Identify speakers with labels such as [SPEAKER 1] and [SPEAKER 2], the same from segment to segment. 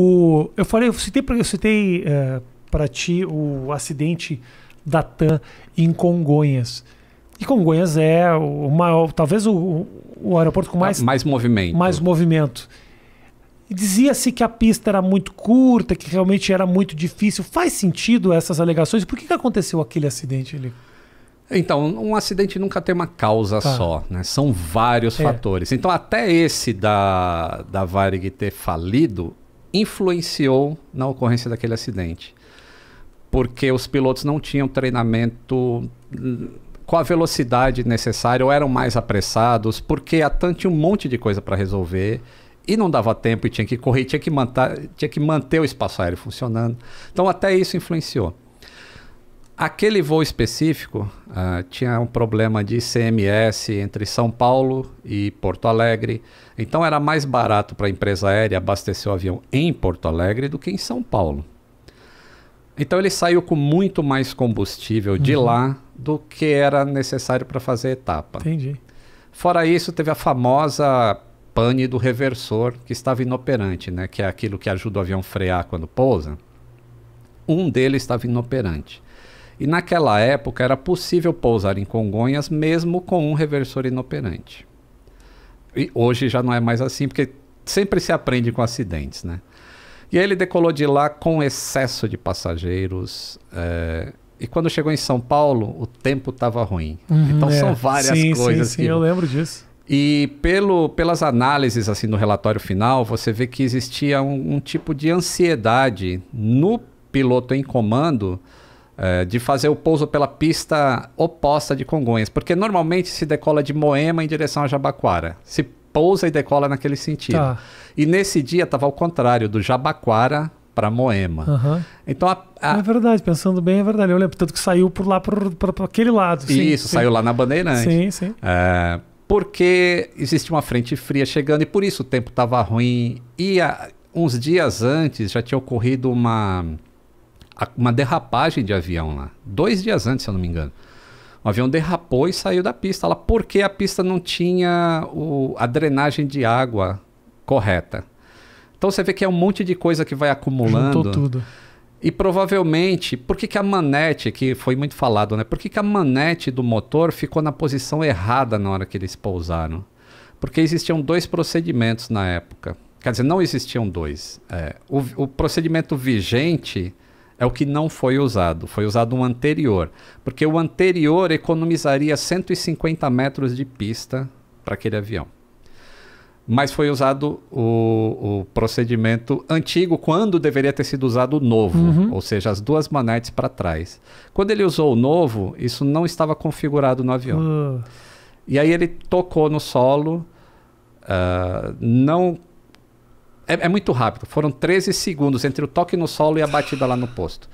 [SPEAKER 1] O, eu falei, eu citei, eu citei é, para ti o acidente da TAM em Congonhas. E Congonhas é o maior, talvez o, o aeroporto com mais, mais movimento. Mais movimento. Dizia-se que a pista era muito curta, que realmente era muito difícil. Faz sentido essas alegações? Por que, que aconteceu aquele acidente ali?
[SPEAKER 2] Então, um acidente nunca tem uma causa tá. só, né? São vários é. fatores. Então, até esse da, da Varig ter falido, influenciou na ocorrência daquele acidente. Porque os pilotos não tinham treinamento com a velocidade necessária, ou eram mais apressados, porque a TAN tinha um monte de coisa para resolver e não dava tempo e tinha que correr, tinha que, manter, tinha que manter o espaço aéreo funcionando. Então, até isso influenciou. Aquele voo específico uh, tinha um problema de CMS entre São Paulo e Porto Alegre, então era mais barato para a empresa aérea abastecer o avião em Porto Alegre do que em São Paulo. Então ele saiu com muito mais combustível de uhum. lá do que era necessário para fazer a etapa. Entendi. Fora isso, teve a famosa pane do reversor que estava inoperante, né? que é aquilo que ajuda o avião a frear quando pousa. Um deles estava inoperante. E naquela época era possível pousar em Congonhas mesmo com um reversor inoperante. E hoje já não é mais assim, porque sempre se aprende com acidentes, né? E aí ele decolou de lá com excesso de passageiros. É... E quando chegou em São Paulo, o tempo estava ruim. Uhum, então é. são várias sim, coisas. Sim, sim, que... eu
[SPEAKER 1] lembro disso.
[SPEAKER 2] E pelo, pelas análises assim no relatório final, você vê que existia um, um tipo de ansiedade no piloto em comando é, de fazer o pouso pela pista oposta de Congonhas, porque normalmente se decola de Moema em direção a Jabaquara. Se pousa e decola naquele sentido. Tá. E nesse dia estava ao contrário, do
[SPEAKER 1] Jabaquara para Moema. Uhum. Então a, a... É verdade, pensando bem, é verdade. Eu lembro, tanto que saiu por lá, por, aquele lado. Sim, Isso, sim. saiu lá na Bandeirante. Sim, sim.
[SPEAKER 2] É, porque existe uma frente fria chegando e por isso o tempo estava ruim. E a, uns dias antes já tinha ocorrido uma uma derrapagem de avião lá. Dois dias antes, se eu não me engano. O avião derrapou e saiu da pista lá, porque a pista não tinha o, a drenagem de água correta. Então você vê que é um monte de coisa que vai acumulando. Juntou tudo. E provavelmente, por que, que a manete, que foi muito falado, né? Por que, que a manete do motor ficou na posição errada na hora que eles pousaram? Porque existiam dois procedimentos na época. Quer dizer, não existiam dois. É, o, o procedimento vigente é o que não foi usado. Foi usado um anterior, porque o anterior economizaria 150 metros de pista para aquele avião. Mas foi usado o, o, procedimento antigo quando deveria ter sido usado o novo, uhum. ou seja, as duas manetes para trás. Quando ele usou o novo, isso não estava configurado no avião. Uh. E aí ele tocou no solo, uh, não é, é, muito rápido. Foram 13 segundos entre o toque no solo e a batida lá no posto.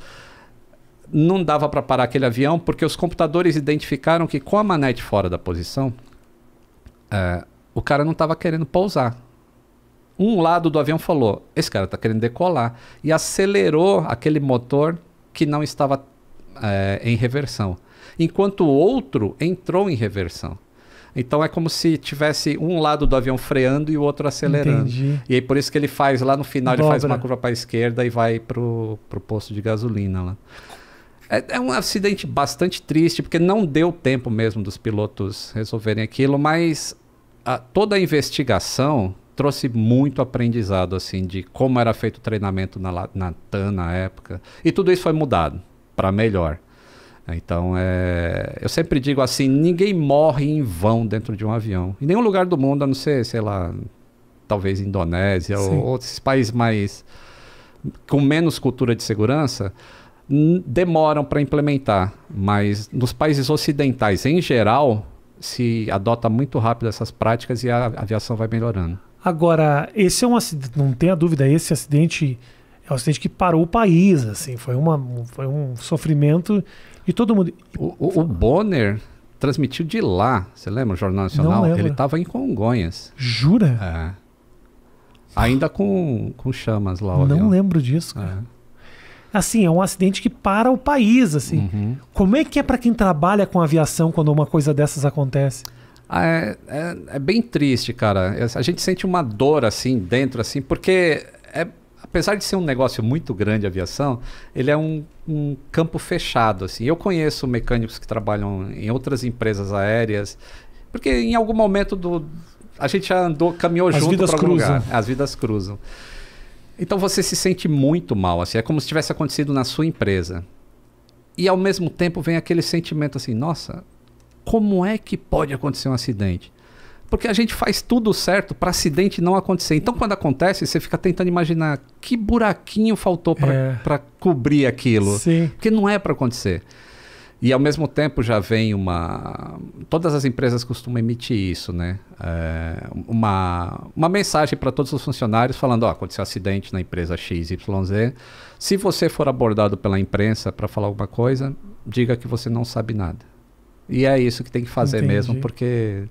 [SPEAKER 2] Não dava para parar aquele avião porque os computadores identificaram que com a manete fora da posição, é, o cara não estava querendo pousar. Um lado do avião falou: esse cara está querendo decolar. E acelerou aquele motor que não estava é, em reversão. Enquanto o outro entrou em reversão. Então é como se tivesse um lado do avião freando e o outro acelerando. Entendi. E aí por isso que ele faz lá no final, Dobra. ele faz uma curva para a esquerda e vai pro, pro posto de gasolina lá. É, é, um acidente bastante triste, porque não deu tempo mesmo dos pilotos resolverem aquilo, mas a, ah, toda a investigação trouxe muito aprendizado, assim, de como era feito o treinamento na, na TAN na época. E tudo isso foi mudado para melhor. Então, é, eu sempre digo assim: ninguém morre em vão dentro de um avião. Em nenhum lugar do mundo, a não ser, sei lá, talvez Indonésia Sim. ou outros países mais. com menos cultura de segurança, demoram para implementar. Mas nos países ocidentais, em geral, se adota muito rápido essas práticas e a aviação vai melhorando.
[SPEAKER 1] Agora, esse é um acidente, não tenha dúvida, esse acidente é um acidente que parou o país, assim, foi, uma, foi um sofrimento e todo mundo. O,
[SPEAKER 2] o, o Bonner transmitiu de lá. Você lembra o Jornal Nacional? Ele estava em Congonhas. Jura? É. Ainda com, com chamas lá. Não avião.
[SPEAKER 1] lembro disso, é. cara. É. Assim, é um acidente que para o país, assim. Uhum. Como é que é para quem trabalha com aviação quando uma coisa dessas acontece? Ah, é, é, é, bem
[SPEAKER 2] triste, cara. É, a gente sente uma dor, assim, dentro, assim, porque é, apesar de ser um negócio muito grande a aviação, ele é um, um, campo fechado. Assim. Eu conheço mecânicos que trabalham em outras empresas aéreas, porque em algum momento do, a gente já andou, caminhou As junto para cruzam. lugar. As vidas cruzam. Então você se sente muito mal, assim, é como se tivesse acontecido na sua empresa. E ao mesmo tempo vem aquele sentimento assim, nossa, como é que pode acontecer um acidente? Porque a gente faz tudo certo para acidente não acontecer. Então, quando acontece, você fica tentando imaginar que buraquinho faltou para é. cobrir aquilo. Sim. Porque não é para acontecer. E ao mesmo tempo já vem uma. Todas as empresas costumam emitir isso, né? É uma, uma mensagem para todos os funcionários falando: ó, oh, aconteceu um acidente na empresa XYZ. Se você for abordado pela imprensa para falar alguma coisa, diga que você não sabe nada. E é isso que tem que fazer Entendi. mesmo, porque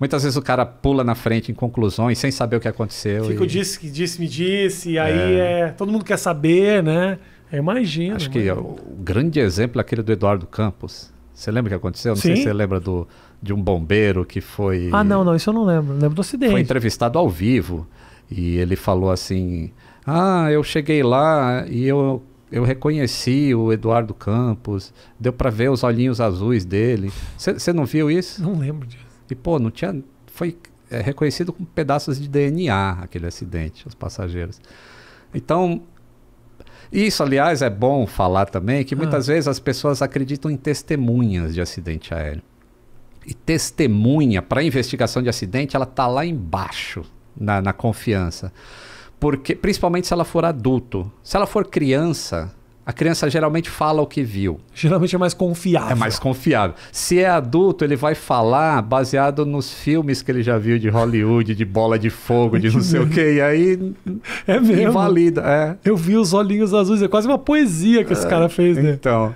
[SPEAKER 2] Muitas vezes o cara pula na frente em conclusões sem saber o que aconteceu. Fica e... o
[SPEAKER 1] disse que disse, me disse, e aí é. é... todo mundo quer saber, né? Imagina. Acho que
[SPEAKER 2] o grande exemplo é aquele do Eduardo Campos. Você lembra o que aconteceu? Não Sim. sei se você lembra do, de um bombeiro que foi. Ah,
[SPEAKER 1] não, não, isso eu não lembro. Lembro do acidente. Foi
[SPEAKER 2] entrevistado ao vivo e ele falou assim: Ah, eu cheguei lá e eu, eu reconheci o Eduardo Campos, deu para ver os olhinhos azuis dele. Você não viu isso? Não lembro disso. E, pô, não tinha. Foi é, reconhecido com pedaços de DNA aquele acidente, os passageiros. Então, isso, aliás, é bom falar também que muitas ah. vezes as pessoas acreditam em testemunhas de acidente aéreo. E testemunha para investigação de acidente, ela tá lá embaixo na, na confiança, porque principalmente se ela for adulto. Se ela for criança, a criança geralmente fala o que viu. Geralmente é mais confiável. É mais confiável. Se é adulto, ele vai falar baseado nos filmes que ele já viu de Hollywood, de bola de fogo, de é não sei o quê. E aí. É mesmo. Invalida. É. Eu vi os olhinhos azuis. É quase uma poesia que é, esse cara fez, né? Então.